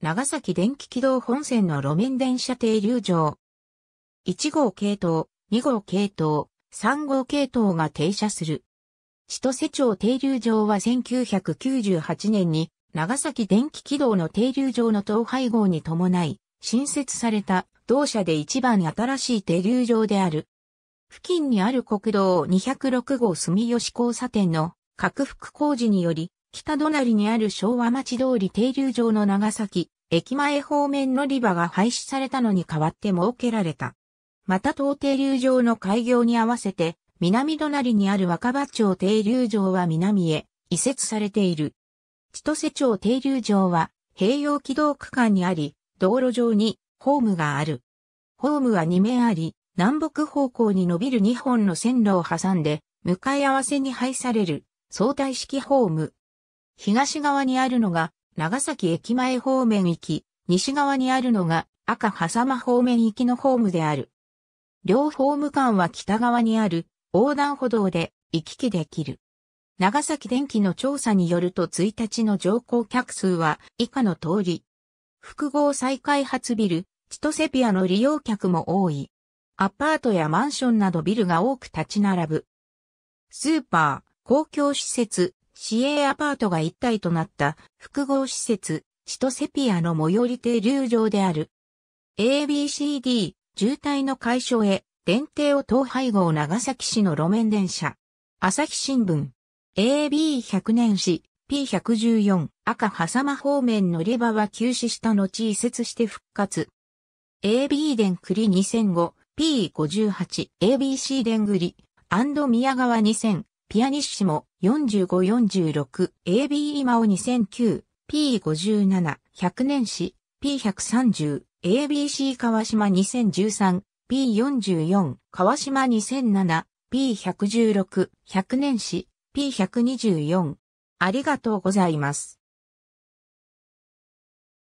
長崎電気軌道本線の路面電車停留場。1号系統、2号系統、3号系統が停車する。千歳町停留場は1998年に長崎電気軌道の停留場の統廃合に伴い、新設された同社で一番新しい停留場である。付近にある国道206号住吉交差点の拡幅工事により北隣にある昭和町通り停留場の長崎、駅前方面乗り場が廃止されたのに代わって設けられた。また東停留場の開業に合わせて、南隣にある若葉町停留場は南へ移設されている。千歳町停留場は併用軌道区間にあり、道路上にホームがある。ホームは2面あり、南北方向に伸びる2本の線路を挟んで、向かい合わせに配される相対式ホーム、東側にあるのが長崎駅前方面行き、西側にあるのが赤狭間方面行きのホームである。両ホーム間は北側にある横断歩道で行き来できる。長崎電気の調査によると1日の乗降客数は以下の通り。複合再開発ビル、チトセピアの利用客も多い。アパートやマンションなどビルが多く立ち並ぶ。スーパー、公共施設、市営アパートが一体となった複合施設、シトセピアの最寄り停留場である。ABCD、渋滞の解消へ、電停を統廃合長崎市の路面電車。朝日新聞。AB100 年市、P114、赤狭間方面乗り場は休止した後移設して復活。AB 電栗2005、P58、ABC 電栗、宮川2000、ピアニッシモ4546、AB e 今を2009、P57、100年史、P130、ABC 川島2013、P44、川島2007、P116、100年史、P124。ありがとうございます。